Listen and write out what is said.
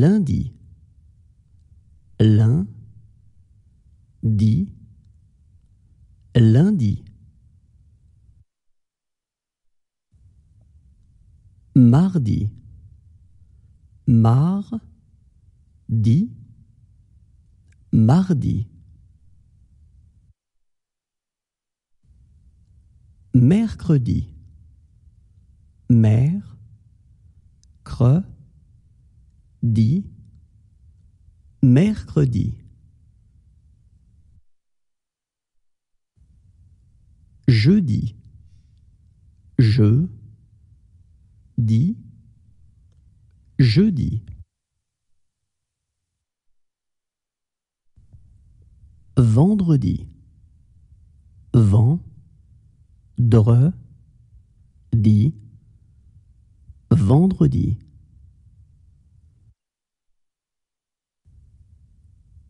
lundi, lundi, lundi. Mardi, mar, dit, mardi. Mercredi, mer, creux, dit mercredi. Jeudi. Je dis jeudi. Vendredi. dit, Vendredi.